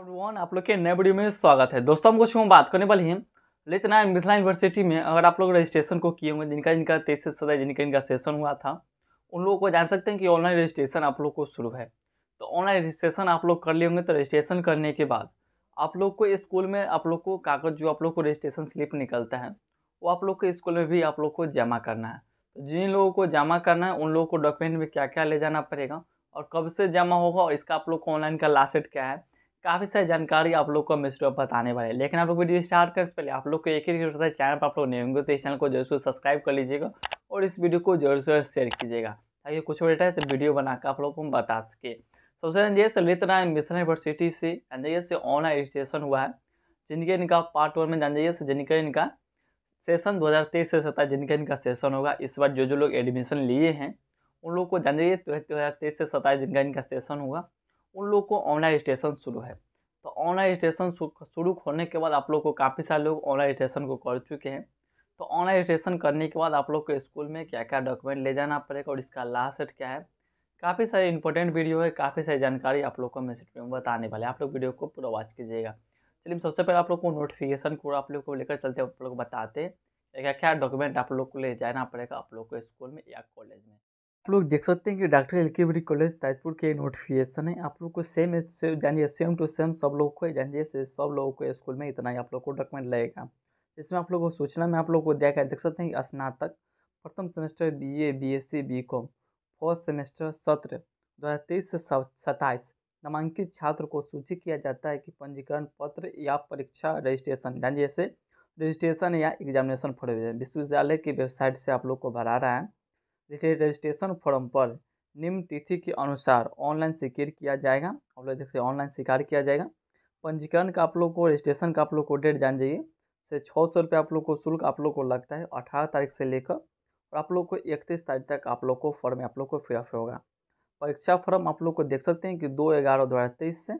everyone आप लोग के नए वीडियो में स्वागत है दोस्तों हम कुछ हम बात करने वाले हैं ना मिथिला यूनिवर्सिटी में अगर आप लोग रजिस्ट्रेशन को किए होंगे जिनका जिनका तेईस से जिनका जिनका सेशन हुआ था उन लोगों को जान सकते हैं कि ऑनलाइन रजिस्ट्रेशन आप लोग को शुरू है तो ऑनलाइन रजिस्ट्रेशन आप लोग कर लिए होंगे तो रजिस्ट्रेशन करने के बाद आप लोग को स्कूल में आप लोग को कागज जो आप लोग को रजिस्ट्रेशन स्लिप निकलता है वो आप लोग को स्कूल में भी आप लोग को जमा करना है तो जिन लोगों को जमा करना है उन लोगों को डॉक्यूमेंट में क्या क्या ले जाना पड़ेगा और कब से जमा होगा और इसका आप लोग को ऑनलाइन का लास्ट डेट क्या है काफ़ी सारी जानकारी आप लोग को हम इस वीडियो बताने वाले हैं लेकिन आप लोग वीडियो स्टार्ट करने से पहले आप लोग को एक ही रिक्वेस्ट है चैनल पर आप लोग नहीं होंगे तो इस चैनल को जरूर से सब्सक्राइब कर लीजिएगा और इस वीडियो को जरूर से शेयर कीजिएगा ताकि कुछ बेटा है तो वीडियो बनाकर आप लोग को हम बता सके सबसे पहले जैसे लितना मिथिला यूनिवर्सिटी से एन से ऑनलाइन रजिस्ट्रेशन हुआ है जिनके इनका पार्ट वन में जान जाइए से जिनके इनका सेशन तेईस से सत्ताईस जिनका इनका सेशन होगा इस बार जो जो लोग एडमिशन लिए हैं उन लोग को जान जाइए दो हज़ार तेईस से सत्ताईस जिनका इनका सेशन होगा उन लोग को ऑनलाइन रजिस्ट्रेशन शुरू है तो ऑनलाइन रजिस्ट्रेशन शुरू होने के बाद आप लोग को काफ़ी सारे लोग ऑनलाइन रजिस्ट्रेशन को कर चुके हैं तो ऑनलाइन रजिस्ट्रेशन करने के बाद आप लोग को स्कूल में क्या क्या डॉक्यूमेंट ले जाना पड़ेगा और इसका लास्ट सेट क्या है काफ़ी सारे इंपॉर्टेंट वीडियो है काफ़ी सारी जानकारी आप लोग को मैसेज में बताने वाले आप लोग वीडियो को पूरा वॉच कीजिएगा चलिए सबसे पहले आप लोग को नोटिफिकेशन को आप लोग को लेकर चलते आप लोग बताते हैं क्या क्या डॉक्यूमेंट आप लोग को ले जाना पड़ेगा आप लोग को स्कूल में या कॉलेज में आप लोग देख सकते हैं कि doctor L K B college Tajpur के नोटिफिकेशन है आप लोग को सेम से जानिए सेम टू सेम सब लोग को जानिए से सब लोगों को स्कूल में इतना ही आप लोग को डॉक्यूमेंट लगेगा इसमें आप लोग को सूचना में आप लोग को दिया गया देख सकते हैं कि स्नातक प्रथम semester B A B S C B com first semester सत्र दो हज़ार तेईस से सत्ताईस नामांकित छात्र को सूचित किया जाता है कि पंजीकरण पत्र या परीक्षा रजिस्ट्रेशन जानिए से रजिस्ट्रेशन या एग्जामिनेशन फॉर्म विश्वविद्यालय की वेबसाइट से आप लोग को भरा रहा है देखिए रजिस्ट्रेशन फॉर्म पर निम्न तिथि के अनुसार ऑनलाइन स्वीकृत किया जाएगा आप लोग देखते ऑनलाइन स्वीकार किया जाएगा पंजीकरण का आप लोग को रजिस्ट्रेशन का आप लोग को डेट जान जाइए से छः सौ रुपये आप लोग को शुल्क आप लोग को लगता है अठारह तारीख से लेकर और आप लोग को इकतीस तारीख तक आप लोग को फॉर्म आप लोग को फिलअप होगा परीक्षा फॉर्म आप लोग को देख सकते हैं कि दो ग्यारह दो हज़ार तेईस से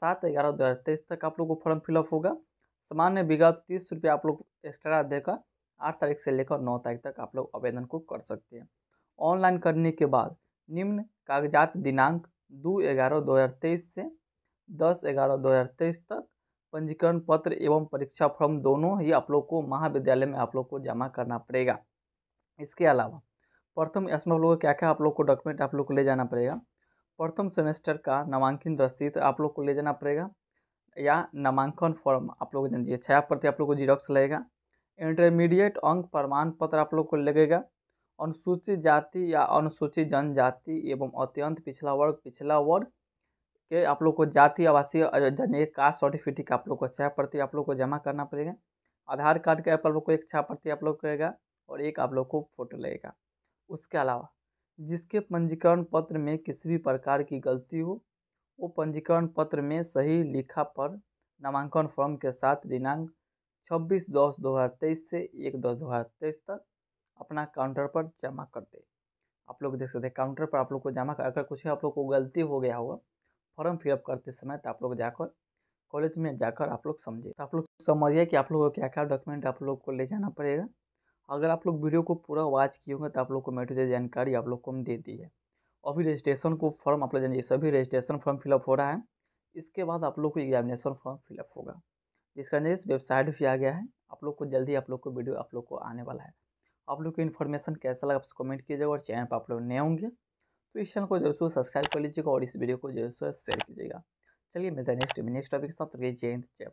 सात ग्यारह दो हज़ार तेईस तक आप लोग को फॉर्म फिलअप होगा सामान्य विगत तीस रुपये आप लोग एक्स्ट्रा देकर आठ तारीख से लेकर नौ तारीख तक आप लोग आवेदन को कर सकते हैं ऑनलाइन करने के बाद निम्न कागजात दिनांक दो ग्यारह दो हज़ार तेईस से दस ग्यारह दो हज़ार तेईस तक पंजीकरण पत्र एवं परीक्षा फॉर्म दोनों ही आप लोग को महाविद्यालय में आप लोग को जमा करना पड़ेगा इसके अलावा प्रथम इसमें आप लोग को क्या क्या आप लोग को डॉक्यूमेंट आप लोग को ले जाना पड़ेगा प्रथम सेमेस्टर का नामांकन रसीद आप लोग को ले जाना पड़ेगा या नामांकन फॉर्म आप लोग जान प्रति आप लोग को जीरोक्स लगेगा इंटरमीडिएट अंक प्रमाण पत्र आप लोग को लगेगा अनुसूचित जाति या अनुसूचित जनजाति एवं अत्यंत पिछला वर्ग पिछला वर्ग के आप लोग को जाति आवासीय जनक कास्ट सर्टिफिकेट का आप लोग को छः प्रति आप लोग को जमा करना पड़ेगा आधार कार्ड का आप लोग को एक छः प्रति आप लोग करेगा और एक आप लोग को फोटो लगेगा उसके अलावा जिसके पंजीकरण पत्र में किसी भी प्रकार की गलती हो वो पंजीकरण पत्र में सही लिखा पर नामांकन फॉर्म के साथ दिनांक छब्बीस दस दो हज़ार तेईस से एक दस दो हज़ार तेईस तक अपना काउंटर पर जमा कर दे आप लोग देख सकते हैं काउंटर पर आप लोग को जमा कर अगर कुछ आप लोग को गलती हो गया होगा फॉर्म फिलअप करते समय तो आप लोग जाकर कॉलेज में जाकर आप लोग समझे तो आप लोग समझिए कि आप लोग को क्या क्या डॉक्यूमेंट आप लोग को ले जाना पड़ेगा अगर आप लोग वीडियो को पूरा वॉच किए होंगे तो आप लोग को मेट्रो जानकारी आप लोग को हम दे दी है अभी रजिस्ट्रेशन को फॉर्म आप लोग जानिए सभी रजिस्ट्रेशन फॉर्म फिलअप हो रहा है इसके बाद आप लोग को एग्जामिनेशन फॉर्म फिलअप होगा जिसका वेबसाइट भी आ गया है आप लोग को जल्दी आप लोग को वीडियो आप लोग को आने वाला है आप लोग को इन्फॉर्मेशन कैसा लगा आपसे कमेंट कीजिएगा और चैनल पर आप लोग नए होंगे तो इस चैनल को जरूर से सब्सक्राइब कर लीजिएगा और इस वीडियो को जरूर से शेयर कीजिएगा चलिए मिलता है नेक्स्ट नेक्स्ट टॉपिक के साथ जय हिंद जय